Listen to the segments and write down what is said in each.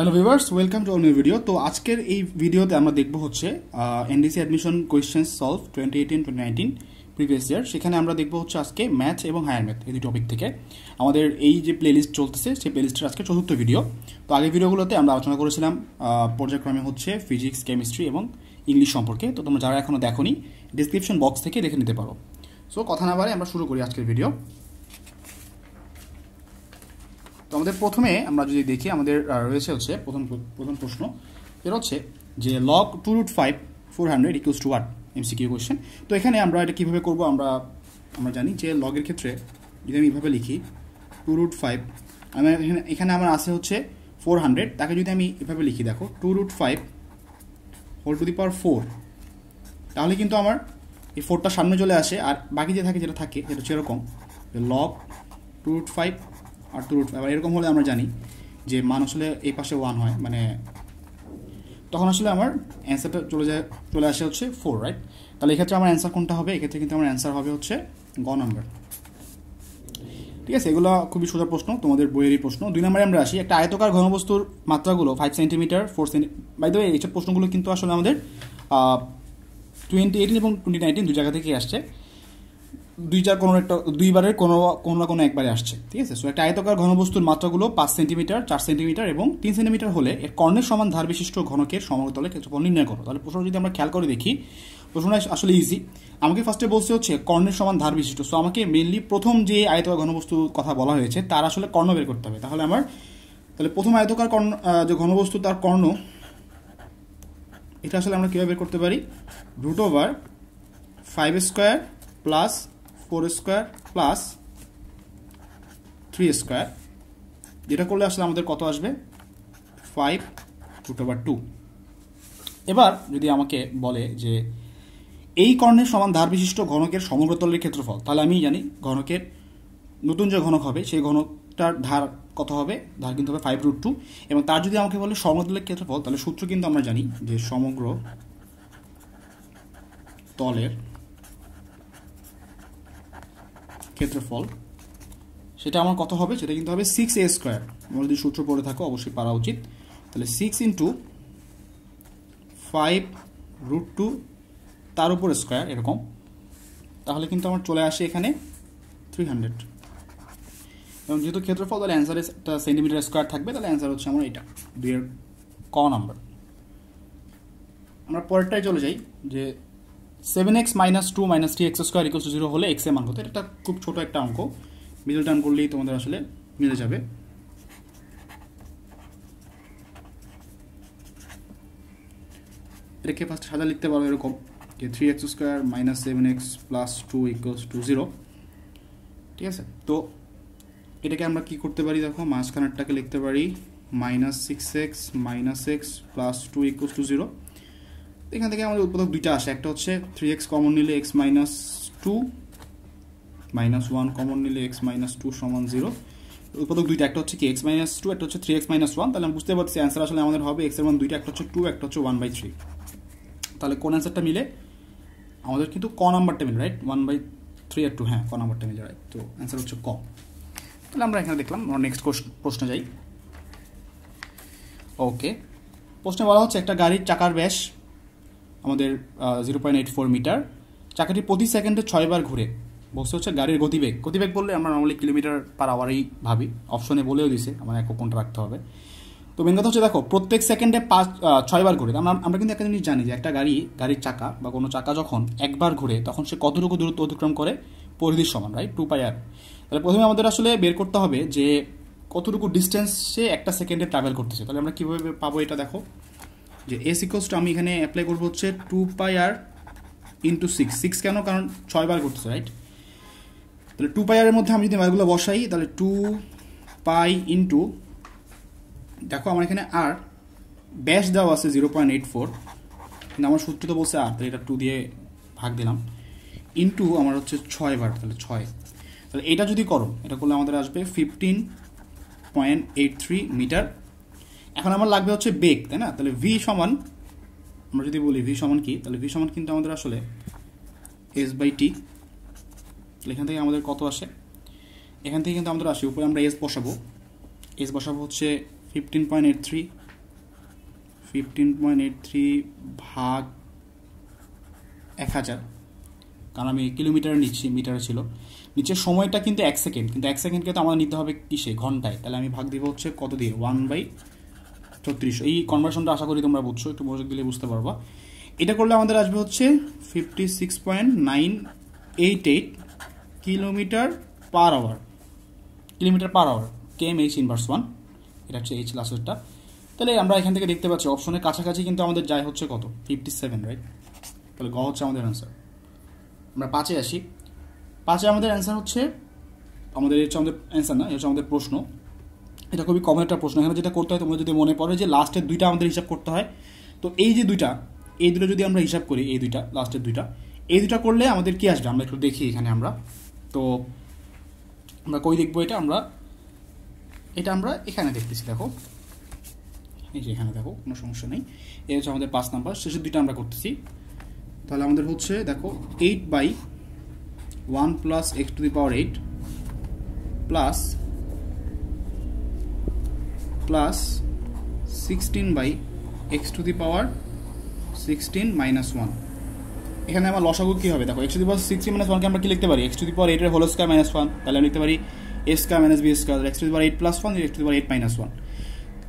hello viewers welcome to new video তো আজকের এই ভিডিওতে আমরা দেখব হচ্ছে NDC admission question solve twenty eighteen twenty nineteen previous year সেখানে আমরা দেখব হচ্ছে আজকে ম্যাথ এবং হায়ার ম্যাথ এই টপিক থেকে আমাদের এই যে প্লেলিস্ট চলতেছে সেই প্লেলিস্টের আজকে চতুর্থ ভিডিও তো আগের ভিডিওগুলোতে আমরা আলোচনা করেছিলাম পর্যায়ক্রমে হচ্ছে ফিজিক্স কেমিস্ট্রি এবং ইংলিশ সম্পর্কে তো তোমরা যারা এখনও দেখো ডিসক্রিপশন বক্স থেকে দেখে নিতে পারো সো কথা না বারে আমরা শুরু করি আজকের ভিডিও তো আমাদের প্রথমে আমরা যদি দেখি আমাদের রয়েছে হচ্ছে প্রথম প্রথম প্রশ্ন এটা হচ্ছে যে log two root five four hundred equals two what Q question তো এখানে আমরা এটা কীভাবে করবো আমরা আমরা জানি যে লগের ক্ষেত্রে যদি আমি এইভাবে লিখি টু রুট ফাইভ আমি এখানে এখানে আমার আছে হচ্ছে ফোর হান্ড্রেড তাকে যদি আমি এভাবে লিখি দেখো two root five whole to the power four তাহলে কিন্তু আমার এই ফোরটা সামনে চলে আসে আর বাকি যে থাকে যেটা থাকে সেটা হচ্ছে এরকম লগ টু রুট ফাইভ আর টু রুট ফাইভ এরকম হলে আমরা জানি যে মান আসলে এই পাশে ওয়ান হয় মানে তখন আসলে আমার অ্যান্সারটা চলে যায় চলে আসে হচ্ছে ফোর রাইট তাহলে এক্ষেত্রে আমার অ্যান্সার কোনটা হবে এক্ষেত্রে কিন্তু আমার অ্যান্সার হবে হচ্ছে গ নম্বর ঠিক আছে এগুলো খুবই সোজা প্রশ্ন তোমাদের বইয়েরই প্রশ্ন দুই নম্বরে আমরা আসি একটা আয়তকার ঘনবস্তুর মাত্রাগুলো ফাইভ সেন্টিমিটার ফোর সেন্টি বাইদ এইসব প্রশ্নগুলো কিন্তু আসলে আমাদের টোয়েন্টি এইটিন এবং টোয়েন্টি নাইনটিন দু জায়গা থেকে আসছে দুই চার কোনো একটা দুইবারের কোনো কোনো না কোনো একবারে আসছে ঠিক আছে সো একটা আয়তকার ঘনবস্তুর মাত্রাগুলো পাঁচ সেন্টিমিটার চার সেন্টিমিটার এবং তিন সেন্টিমিটার হলে এর কর্ণের সমান ধার বিশিষ্ট ঘনকের সমতলে ক্ষেত্রফল নির্ণয় করো তাহলে প্রশ্ন যদি আমরা খেয়াল করে দেখি প্রশ্নটা আসলে ইজি আমাকে ফার্স্টে বলছে হচ্ছে কর্ণের সমান ধার বিশিষ্ট সো আমাকে মেনলি প্রথম যে আয়তকার ঘনবস্তুর কথা বলা হয়েছে তার আসলে কর্ণ বের করতে হবে তাহলে আমার তাহলে প্রথম আয়তকার কর্ণ যে ঘনবস্তু তার কর্ণ এটা আসলে আমরা কীভাবে বের করতে পারি root over five square plus four square plus three square যেটা করলে আসলে আমাদের কত আসবে ফাইভ রুট ওভার টু এবার যদি আমাকে বলে যে এই কর্ণের সমান ধার বিশিষ্ট ঘনকের সমগ্রতলের ক্ষেত্রফল তাহলে আমি জানি ঘনকের নতুন যে ঘনক হবে সেই ঘনকটার ধার কত হবে ধার কিন্তু হবে ফাইভ রুট টু এবং তার যদি আমাকে বলে সমগ্রতলের ক্ষেত্রফল তাহলে সূত্র কিন্তু আমরা জানি যে সমগ্র তলের ক্ষেত্রফল সেটা আমার কত হবে সেটা কিন্তু হবে সিক্স এ স্কোয়ার আমরা যদি সূত্র পড়ে থাকো অবশ্যই পারা উচিত তাহলে six into five root two তার উপর স্কোয়ার এরকম তাহলে কিন্তু আমার চলে আসে এখানে থ্রি হান্ড্রেড এবং যেহেতু ক্ষেত্রফল তাহলে অ্যান্সারে একটা সেন্টিমিটার স্কোয়ার থাকবে তাহলে অ্যান্সার হচ্ছে আমার এটা দুইয়ের ক নাম্বার আমরা পরেরটাই চলে যাই যে seven X minus two minus three X square equal to zero হলে এক্সের মান হতো এটা খুব ছোটো একটা অঙ্ক মিডল টার্ম করলেই তোমাদের আসলে মিলে যাবে এটাকে ফার্স্ট সাদা লিখতে পারো এরকম যে three X square minus seven X plus two equals to zero ঠিক আছে তো এটাকে আমরা কি করতে পারি দেখো মাঝখানেরটাকে লিখতে পারি minus six X minus X plus two equals to zero এখান থেকে আমাদের উৎপাদক দুইটা আসে একটা হচ্ছে থ্রি এক্স কমন নিলে X minus two minus one common নিলে এক্স মাইনাস টু সমান জিরো উৎপাদক দুইটা একটা হচ্ছে কি এক্স মাইনাস টু একটা হচ্ছে থ্রি এক্স মাইনাস ওয়ান তাহলে আমি বুঝতে পারছি অ্যান্সার আসলে আমাদের হবে এক্সের ওয়ান দুইটা একটা হচ্ছে টু একটা হচ্ছে ওয়ান বাই থ্রি তাহলে কোন অ্যান্সারটা মিলে আমাদের কিন্তু ক নাম্বারটা মিলে রাইট ওয়ান বাই থ্রি আর টু হ্যাঁ ক নাম্বারটা মিলে রাইট তো অ্যান্সার হচ্ছে ক তাহলে আমরা এখানে দেখলাম আমরা নেক্সট প্রশ্ন যাই ওকে প্রশ্নে বলা হচ্ছে একটা গাড়ির চাকার ব্যাস আমাদের zero point eight four metre চাকাটি প্রতি সেকেন্ডে ছয়বার ঘুরে বলছে হচ্ছে গাড়ির গতিবেগ গতিবেগ বললে আমরা নর্মালি কিলোমিটার পার আওয়ারেই ভাবি অপশনে বলেও দিছে আমার এক কোনটা রাখতে হবে তো মেন কথা হচ্ছে দেখো প্রত্যেক সেকেন্ডে পাঁচ ছয়বার ঘুরে আমরা আমরা কিন্তু একটা জিনিস জানি যে একটা গাড়ি গাড়ির চাকা বা কোনো চাকা যখন একবার ঘুরে তখন সে কতটুকু দূরত্ব অতিক্রম করে পরিধির সমান রাইট টু পাই আর তাহলে প্রথমে আমাদের আসলে বের করতে হবে যে কতটুকু ডিস্টেন্স সে একটা সেকেন্ডে ট্রাভেল করতেছে তাহলে আমরা কীভাবে পাবো এটা দেখো যে এস টু আমি এখানে অ্যাপ্লাই করবো হচ্ছে two pi R into six six কেন কারণ ছয়বার করতেছে রাইট তাহলে টু পাই আরের মধ্যে আমি যদি বারগুলো বসাই তাহলে টু পাই ইন্টু দেখো আমার এখানে আর ব্যাস দেওয়া আছে জিরো পয়েন্ট এইট ফোর কিন্তু আমার সূত্র তো বলছে আর তাহলে এটা টু দিয়ে ভাগ দিলাম ইন্টু আমার হচ্ছে ছয় বার তাহলে ছয় তাহলে এটা যদি করো এটা করলে আমাদের আসবে fifteen point eight three metre এখন আমার লাগবে হচ্ছে বেগ তাই না তাহলে ভি সমান আমরা যদি বলি ভি সমান কি তাহলে ভি সমান কিন্তু আমাদের আসলে এস বাই টি এখান থেকে আমাদের কত আসে এখান থেকে কিন্তু আমাদের আসে উপরে আমরা এস বসাবো এস বসাবো হচ্ছে fifteen point eight three fifteen point eight three ভাগ এক হাজার কারণ আমি কিলোমিটার নিচ্ছি মিটারে ছিল নিচে সময়টা কিন্তু এক সেকেন্ড কিন্তু এক সেকেন্ডকে তো আমার নিতে হবে কিসে ঘন্টায় তাহলে আমি ভাগ দিব হচ্ছে কত দিয়ে ওয়ান বাই ছত্রিশশো এই কনভার্সনটা আশা করি তোমরা বুঝছো একটু মনোযোগ দিলে বুঝতে পারবা এটা করলে আমাদের আসবে হচ্ছে fifty six point nine eight eight kilometre per hour kilometre per hour km H inverse one এটা হচ্ছে এইচ লাস্টেরটা তাহলে আমরা এখান থেকে দেখতে পাচ্ছি অপশনের কাছাকাছি কিন্তু আমাদের যায় হচ্ছে কত ফিফটি সেভেন রাইট তাহলে গ হচ্ছে আমাদের অ্যান্সার আমরা পাঁচে আসি পাঁচে আমাদের অ্যান্সার হচ্ছে আমাদের হচ্ছে আমাদের অ্যান্সার না হচ্ছে আমাদের প্রশ্ন এটা খুবই কমন একটা প্রশ্ন এখানে যেটা করতে হয় তোমরা যদি মনে পড়ে যে লাস্টের দুইটা আমাদের হিসাব করতে হয় তো এই যে দুইটা এই দুটো যদি আমরা হিসাব করি এই দুইটা লাস্টের দুইটা এই দুটা করলে আমাদের কী আসবে আমরা একটু দেখি এখানে আমরা তো আমরা কই দেখবো এটা আমরা এটা আমরা এখানে দেখতেছি দেখো এই যে এখানে দেখো কোনো সমস্যা নেই এটা হচ্ছে আমাদের পাঁচ নাম্বার শেষের দুইটা আমরা করতেছি তাহলে আমাদের হচ্ছে দেখো eight by one plus X to the power eight plus plus sixteen by X to the power sixteen minus one এখানে আমার লসাগু কী হবে দেখো X to the power sixteen মাইনাস ওয়ানকে আমরা কি লিখতে পারি এক্স টু দি পাওয়ার এইটের হোল স্কোয়ার মাইনাস ওয়ান তাহলে আমি লিখতে পারি S square minus B square X to the power eight plus one X to the power eight minus one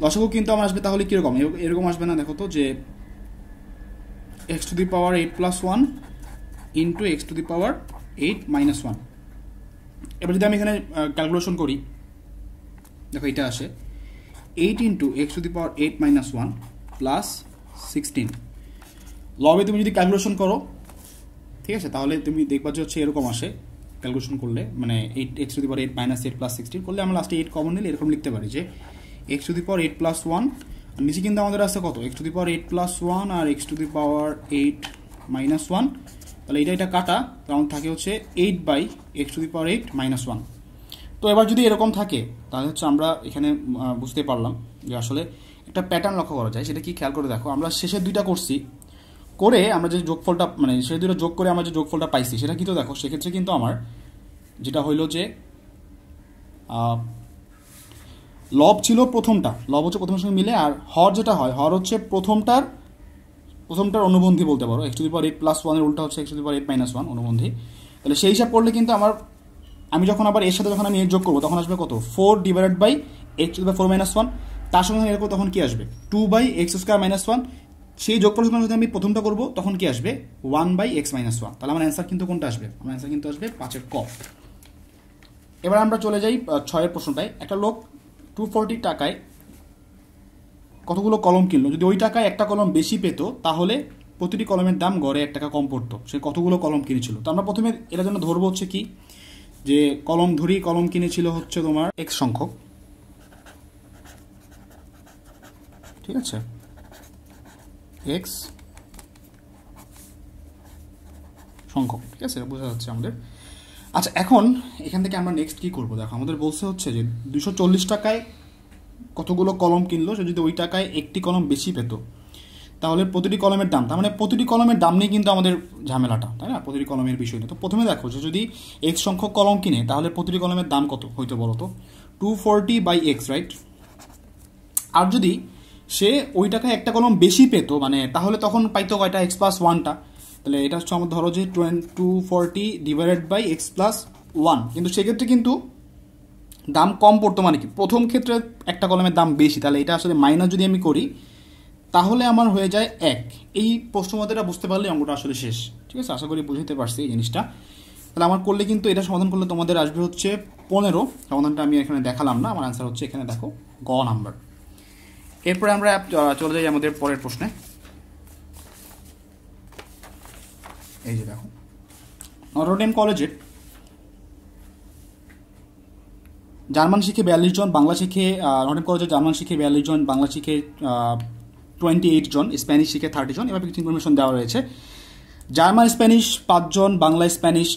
লসাগু কিন্তু আমার আসবে তাহলে কীরকম এরকম আসবে না দেখো তো যে X to the power eight plus one into X to the power eight minus one এবার যদি আমি এখানে ক্যালকুলেশন করি দেখো এটা আসে eight into X to the power eight minus one plus sixteen লবে তুমি যদি ক্যালকুলেশন করো ঠিক আছে তাহলে তুমি দেখবা যে হচ্ছে এরকম আসে ক্যালকুলেশন করলে মানে eight X to the power eight minus eight plus sixteen করলে আমরা লাস্টে এইট কমন নিলে এরকম লিখতে পারি যে X to the power eight plus one নিচে কিন্তু আমাদের আছে কত X to the power eight plus one আর X to the power eight minus one তাহলে এটা এটা কাটা তো থাকে হচ্ছে eight by X to the power eight minus one তো এবার যদি এরকম থাকে তাহলে হচ্ছে আমরা এখানে বুঝতে পারলাম যে আসলে একটা প্যাটার্ন লক্ষ্য করা যায় সেটা কি খেয়াল করে দেখো আমরা শেষের দুইটা করছি করে আমরা যে যোগফলটা মানে শেষের দুইটা যোগ করে আমরা যে যোগফলটা পাইছি সেটা কিন্তু দেখো সেক্ষেত্রে কিন্তু আমার যেটা হইলো যে লব ছিল প্রথমটা লব হচ্ছে প্রথমের সঙ্গে মিলে আর হর যেটা হয় হর হচ্ছে প্রথমটার প্রথমটার অনুবন্ধী বলতে পারো X to the power eight প্লাস ওয়ানের উল্টা হচ্ছে X to the power eight minus one অনুবন্ধী তাহলে সেই হিসাব করলে কিন্তু আমার আমি যখন আবার এর সাথে যখন আমি এর যোগ করবো তখন আসবে কত four divided by X to four minus one তার সঙ্গে করবো তখন কি আসবে two by X square minus one সেই যোগ করে যদি আমি প্রথমটা করবো তখন কি আসবে one by X minus one তাহলে আমার অ্যান্সার কিন্তু কোনটা আসবে আমার অ্যান্সার কিন্তু আসবে পাঁচের ক এবার আমরা চলে যাই ছয়ের প্রশ্নটায় একটা লোক টু ফোরটি টাকায় কতগুলো কলম কিনলো যদি ওই টাকায় একটা কলম বেশি পেতো তাহলে প্রতিটি কলমের দাম গড়ে এক টাকা কম পড়তো সে কতগুলো কলম কিনেছিল তো আমরা প্রথমে এটার জন্য ধরবো হচ্ছে কি যে কলম ধরি কলম কিনেছিল হচ্ছে তোমার এক সংখ্যক ঠিক আছে এক্স সংখ্যক ঠিক আছে বোঝা যাচ্ছে আমাদের আচ্ছা এখন এখান থেকে আমরা নেক্সট কী করবো দেখো আমাদের বলছে হচ্ছে যে দুশো টাকায় কতগুলো কলম কিনলো সে যদি ওই টাকায় একটি কলম বেশি পেতো তাহলে প্রতিটি কলমের দাম তার মানে প্রতিটি কলমের দাম নিয়ে কিন্তু আমাদের ঝামেলাটা তাই না প্রতিটি কলমের বিষয় তো প্রথমে দেখো যে যদি এক্স সংখ্যক কলম কিনে তাহলে প্রতিটি কলমের দাম কত হয়তো বলো তো two forty by X right আর যদি সে ওই টাকায় একটা কলম বেশি পেতো মানে তাহলে তখন পাইতো কয়টা এক্স প্লাস ওয়ানটা তাহলে এটা হচ্ছে আমার ধরো যে twenty two forty divided by X plus one কিন্তু সেক্ষেত্রে কিন্তু দাম কম পড়তো মানে কি প্রথম ক্ষেত্রে একটা কলমের দাম বেশি তাহলে এটা আসলে মাইনাস যদি আমি করি তাহলে আমার হয়ে যায় এক এই প্রশ্নমতেটা বুঝতে পারলে অঙ্কটা আসলে শেষ ঠিক আছে আশা করি বুঝতে পারছি এই জিনিসটা তাহলে আমার করলে কিন্তু এটা সমাধান করলে তোমাদের আসবে হচ্ছে পনেরো সমাধানটা আমি এখানে দেখালাম না আমার আনসার হচ্ছে এখানে দেখো গ নাম্বার এরপরে আমরা চলে যাই আমাদের পরের প্রশ্নে এই যে দেখো নটরডেম কলেজে জার্মান শিখে বিয়াল্লিশ জন বাংলা শিখে নটরডেম কলেজে জার্মান শিখে বিয়াল্লিশ জন বাংলা শিখে টোয়েন্টি এইট জন স্প্যানিশ শিখে থার্টি জন এভাবে কিছু ইনফরমেশন দেওয়া রয়েছে জার্মান স্প্যানিশ পাঁচজন বাংলা স্প্যানিশ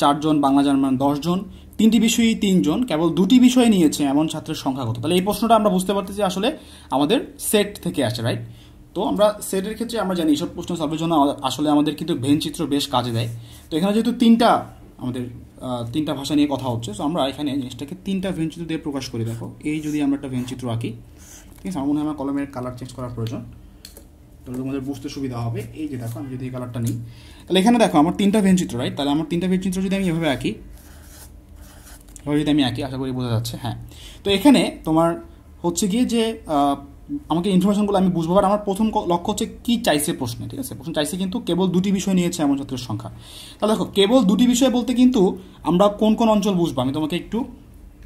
চারজন বাংলা জার্মান দশজন তিনটি বিষয়ই তিনজন কেবল দুটি বিষয় নিয়েছে এমন ছাত্রের সংখ্যা কত তাহলে এই প্রশ্নটা আমরা বুঝতে পারতেছি আসলে আমাদের সেট থেকে আসে রাইট তো আমরা সেটের ক্ষেত্রে আমরা জানি এইসব প্রশ্ন সলভের জন্য আসলে আমাদের কিন্তু ভেন চিত্র বেশ কাজে দেয় তো এখানে যেহেতু তিনটা আমাদের তিনটা ভাষা নিয়ে কথা হচ্ছে সো আমরা এখানে জিনিসটাকে তিনটা ভেন চিত্র দিয়ে প্রকাশ করি দেখো এই যদি আমরা একটা ভেন চিত্র আঁকি ঠিক আছে আমার মনে হয় আমার কলমের কালার চেঞ্জ করার প্রয়োজন তাহলে তোমাদের বুঝতে সুবিধা হবে এই যে দেখো আমি যদি এই কালারটা নিই তাহলে এখানে দেখো আমার তিনটা ভেন চিত্র রাইট তাহলে আমার তিনটা ভেন চিত্র যদি আমি এভাবে আঁকি এভাবে যদি আমি আঁকি আশা করি বোঝা যাচ্ছে হ্যাঁ তো এখানে তোমার হচ্ছে গিয়ে যে আমাকে ইনফরমেশনগুলো আমি বুঝবো আর আমার প্রথম লক্ষ্য হচ্ছে কী চাইছে প্রশ্নে ঠিক আছে প্রশ্ন চাইছে কিন্তু কেবল দুটি বিষয় নিয়েছে এমন ছাত্রের সংখ্যা তাহলে দেখো কেবল দুটি বিষয় বলতে কিন্তু আমরা কোন কোন অঞ্চল বুঝবো আমি তোমাকে একটু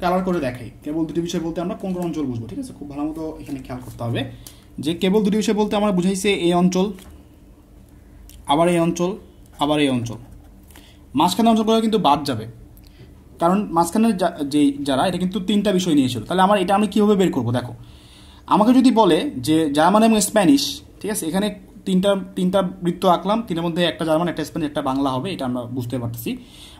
কালার করে দেখাই কেবল দুটি বিষয় বলতে আমরা কোন কোন অঞ্চল বুঝবো ঠিক আছে খুব ভালো মতো এখানে খেয়াল করতে হবে যে কেবল দুটি বিষয় বলতে আমরা বুঝাইছে এই অঞ্চল আবার এই অঞ্চল আবার এই অঞ্চল মাঝখানে অঞ্চলগুলো কিন্তু বাদ যাবে কারণ মাঝখানের যে যারা এটা কিন্তু তিনটা বিষয় নিয়েছিল তাহলে আমার এটা আমি কীভাবে বের করবো দেখো আমাকে যদি বলে যে জার্মান এবং স্প্যানিশ ঠিক আছে এখানে তিনটা তিনটা বৃত্ত আঁকলাম তিনের মধ্যে একটা জার্মান একটা স্পেন একটা বাংলা হবে এটা আমরা বুঝতে পারতেছি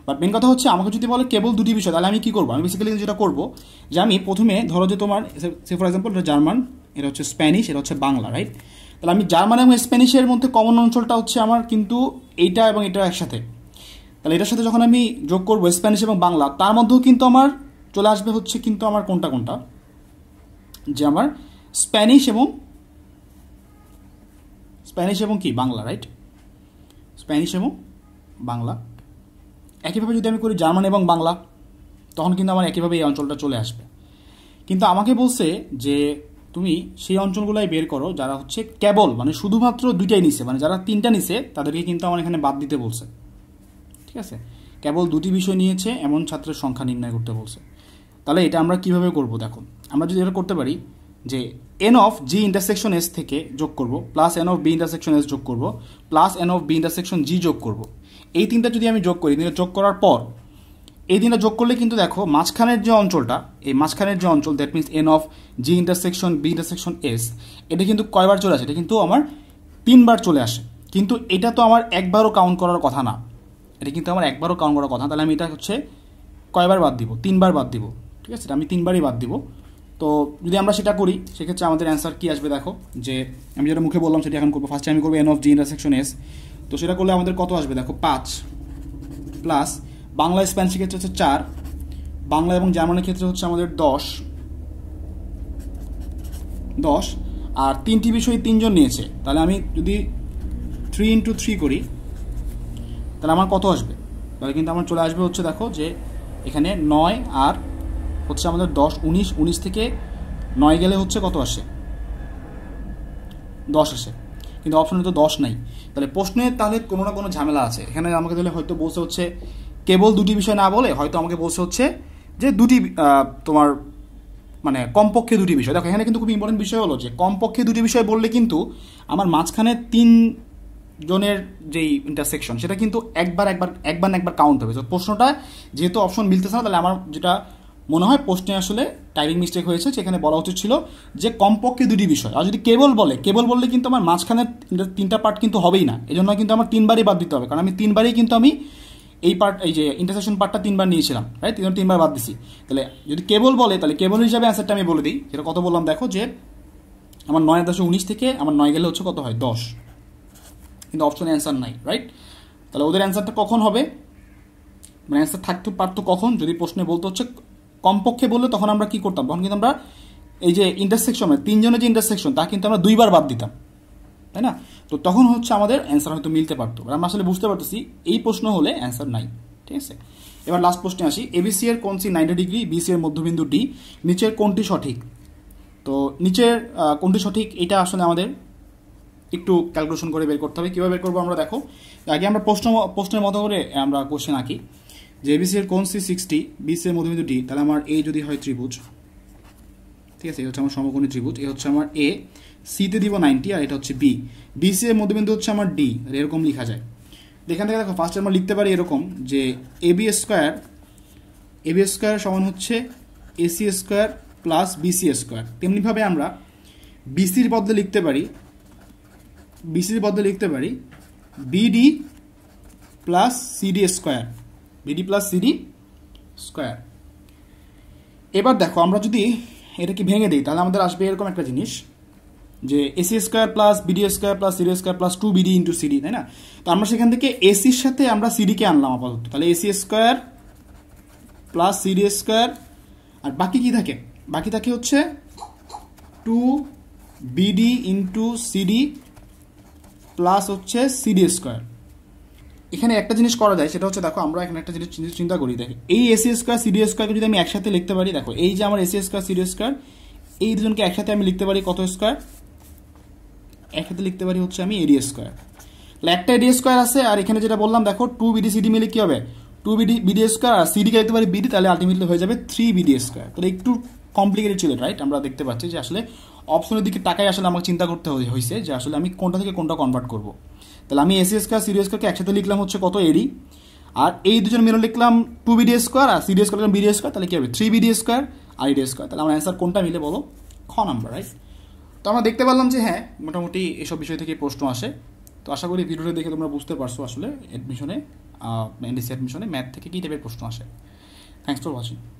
বাট মেন কথা হচ্ছে আমাকে যদি বলে কেবল দুটি বিষয় তাহলে আমি কী করবো আমি বেসিক্যালি যেটা করবো যে আমি প্রথমে ধরো যে তোমার সে ফর এক্সাম্পল এটা জার্মান এটা হচ্ছে স্প্যানিশ এটা হচ্ছে বাংলা রাইট তাহলে আমি জার্মান এবং স্প্যানিশের মধ্যে কমন অঞ্চলটা হচ্ছে আমার কিন্তু এইটা এবং এটা একসাথে তাহলে এটার সাথে যখন আমি যোগ করবো স্প্যানিশ এবং বাংলা তার মধ্যেও কিন্তু আমার চলে আসবে হচ্ছে কিন্তু আমার কোনটা কোনটা যে আমার স্প্যানিশ এবং স্প্যানিশ এবং কি বাংলা রাইট স্প্যানিশ এবং বাংলা একইভাবে যদি আমি করি জার্মান এবং বাংলা তখন কিন্তু আমার একইভাবে এই অঞ্চলটা চলে আসবে কিন্তু আমাকে বলছে যে তুমি সেই অঞ্চলগুলাই বের করো যারা হচ্ছে কেবল মানে শুধুমাত্র দুইটাই নিছে মানে যারা তিনটা নিছে তাদেরকে কিন্তু আমার এখানে বাদ দিতে বলছে ঠিক আছে কেবল দুটি বিষয় নিয়েছে এমন ছাত্রের সংখ্যা নির্ণয় করতে বলছে তাহলে এটা আমরা কিভাবে করব দেখো আমরা যদি এটা করতে পারি যে N of G intersection S থেকে যোগ করব plus N of B intersection S যোগ করব plus N of B intersection G যোগ করব এই তিনটা যদি আমি যোগ করি তিনটা যোগ করার পর এই তিনটা যোগ করলে কিন্তু দেখো মাঝখানের যে অঞ্চলটা এই মাঝখানের যে অঞ্চল that means N of G intersection B intersection S এটা কিন্তু কয়বার চলে আসে এটা কিন্তু আমার তিনবার চলে আসে কিন্তু এটা তো আমার একবারও কাউন্ট করার কথা না এটা কিন্তু আমার একবারও কাউন্ট করার কথা তাহলে আমি এটা হচ্ছে কয়বার বাদ দিব তিনবার বাদ দিব ঠিক আছে আমি তিনবারই বাদ দিব তো যদি আমরা সেটা করি সেক্ষেত্রে আমাদের অ্যান্সার কী আসবে দেখো যে আমি যেটা মুখে বললাম সেটা এখন করবো ফার্স্টে আমি করবো N of G intersection S তো সেটা করলে আমাদের কত আসবে দেখো পাঁচ প্লাস বাংলা স্প্যানিশের ক্ষেত্রে হচ্ছে চার বাংলা এবং জার্মানির ক্ষেত্রে হচ্ছে আমাদের দশ দশ আর তিনটি বিষয় তিনজন নিয়েছে তাহলে আমি যদি থ্রি ইন্টু থ্রি করি তাহলে আমার কত আসবে তাহলে কিন্তু আমার চলে আসবে হচ্ছে দেখো যে এখানে নয় আর হচ্ছে আমাদের দশ উনিশ উনিশ থেকে নয় গেলে হচ্ছে কত আসে দশ আসে কিন্তু অপশনে তো দশ নাই তাহলে প্রশ্নে তাদের কোনো না কোনো ঝামেলা আছে এখানে আমাকে তাহলে হয়তো বলছে হচ্ছে কেবল দুটি বিষয় না বলে হয়তো আমাকে বসে হচ্ছে যে দুটি তোমার মানে কমপক্ষে দুটি বিষয় দেখো এখানে কিন্তু খুব ইম্পর্টেন্ট বিষয় হলো যে কমপক্ষে দুটি বিষয় বললে কিন্তু আমার মাঝখানে তিন জনের যেই ইন্টারসেকশন সেটা কিন্তু একবার একবার একবার একবার কাউন্ট হবে তো প্রশ্নটা যেহেতু অপশন মিলতেছে না তাহলে আমার যেটা মনে হয় পোস্টে আসলে টাইপিং মিস্টেক হয়েছে যেখানে বলা উচিত ছিল যে কমপক্ষে দুটি বিষয় আর যদি কেবল বলে কেবল বললে কিন্তু আমার মাঝখানে তিনটা পার্ট কিন্তু হবেই না এজন্য কিন্তু আমার তিনবারই বাদ দিতে হবে কারণ আমি তিনবারই কিন্তু আমি এই পার্ট এই যে ইন্টারসেকশন পার্টটা তিনবার নিয়েছিলাম রাইট তিন তিনবার বাদ দিছি তাহলে যদি কেবল বলে তাহলে কেবল হিসাবে অ্যান্সারটা আমি বলে দিই যেটা কত বললাম দেখো যে আমার নয় দশে উনিশ থেকে আমার নয় গেলে হচ্ছে কত হয় দশ কিন্তু অপশনে অ্যান্সার নাই রাইট তাহলে ওদের অ্যান্সারটা কখন হবে মানে অ্যান্সার থাকতে পারতো কখন যদি প্রশ্নে বলতে হচ্ছে কমপক্ষে বললে তখন আমরা কি করতাম তখন কিন্তু আমরা এই যে ইন্টারসেকশনে তিনজনের যে ইন্টারসেকশন তা কিন্তু আমরা দুইবার বাদ দিতাম তাই না তো তখন হচ্ছে আমাদের অ্যান্সার হয়তো মিলতে পারতো আমরা আসলে বুঝতে পারতেছি এই প্রশ্ন হলে অ্যান্সার নাই ঠিক আছে এবার লাস্ট প্রশ্নে আসি এবিসি এর কোন সি নাইনটি ডিগ্রি বিসি এর মধ্যবিন্দু ডি নিচের কোনটি সঠিক তো নিচের কোনটি সঠিক এটা আসলে আমাদের একটু ক্যালকুলেশন করে বের করতে হবে কীভাবে বের করবো আমরা দেখো আগে আমরা প্রশ্ন প্রশ্নের মতো করে আমরা কোশ্চেন আঁকি যে বিসি এর কোন সি সিক্সটি বিসি এর মধ্যবিন্দু ডি তাহলে আমার এ যদি হয় ত্রিভুজ ঠিক আছে এ হচ্ছে আমার সমকোণী ত্রিভুজ এ হচ্ছে আমার এ সিতে দিব নাইনটি আর এটা হচ্ছে বি বিসি এর মধ্যবিন্দু হচ্ছে আমার ডি এরকম লেখা যায় এখান থেকে দেখো ফার্স্টে আমরা লিখতে পারি এরকম যে A B square A B square সমান হচ্ছে AC square plus BC square তেমনিভাবে আমরা বিসির বদলে লিখতে পারি বিসির বদলে লিখতে পারি BD plus CD square BD plus CD square এবার দেখো আমরা যদি এটাকে ভেঙে দিই তাহলে আমাদের আসবে এরকম একটা জিনিস যে AC square plus BD square plus CD square plus two BD into CD তাই না তো আমরা সেখান থেকে এসির সাথে আমরা সিডিকে আনলাম আপাতত তাহলে AC square plus CD square আর বাকি কি থাকে বাকি থাকে হচ্ছে two BD into CD plus হচ্ছে সিডি স্কোয়ার এখানে একটা জিনিস করা যায় সেটা হচ্ছে দেখো আমরা এখানে একটা জিনিস চিন্তা করি দেখো এই এসি স্কোয়ার সিডি স্কোয়ারকে যদি আমি একসাথে লিখতে পারি দেখো এই যে আমার এসি স্কোয়ার সিডি স্কোয়ার এই দুজনকে একসাথে আমি লিখতে পারি কত স্কোয়ার একসাথে লিখতে পারি হচ্ছে আমি এডি স্কোয়ার তাহলে একটা এডি স্কোয়ার আছে আর এখানে যেটা বললাম দেখো টু বিডি সিডি মিলে কী হবে টু বিডি বিডি স্কোয়ার আর সিডি লিখতে পারি বিডি তাহলে আলটিমেটলি হয়ে যাবে থ্রি বিডি স্কোয়ার তাহলে একটু কমপ্লিকেটেড ছিল রাইট আমরা দেখতে পাচ্ছি যে আসলে অপশনের দিকে টাকায় আসলে আমাকে চিন্তা করতে হয়েছে যে আসলে আমি কোনটা থেকে কোনটা কনভার্ট করবো তাহলে আমি এসি স্কোয়ার সিডিও স্কোয়ারকে একসাথে লিখলাম হচ্ছে কত এরি আর এই দুজন মিলে লিখলাম টু বিডি স্কোয়ার আর সিডিও স্কোয়ার বিডি স্কোয়ার তাহলে কি হবে থ্রি বিডি স্কোয়ার আর ইডি স্কোয়ার তাহলে আমার অ্যান্সার কোনটা মিলে বলো খ নাম্বার রাইট তো আমরা দেখতে পারলাম যে হ্যাঁ মোটামুটি এসব বিষয় থেকে প্রশ্ন আসে তো আশা করি ভিডিওটা দেখে তোমরা বুঝতে পারছো আসলে অ্যাডমিশনে এনডিসি অ্যাডমিশনে ম্যাথ থেকে কী টাইপের প্রশ্ন আসে থ্যাংকস ফর ওয়াচিং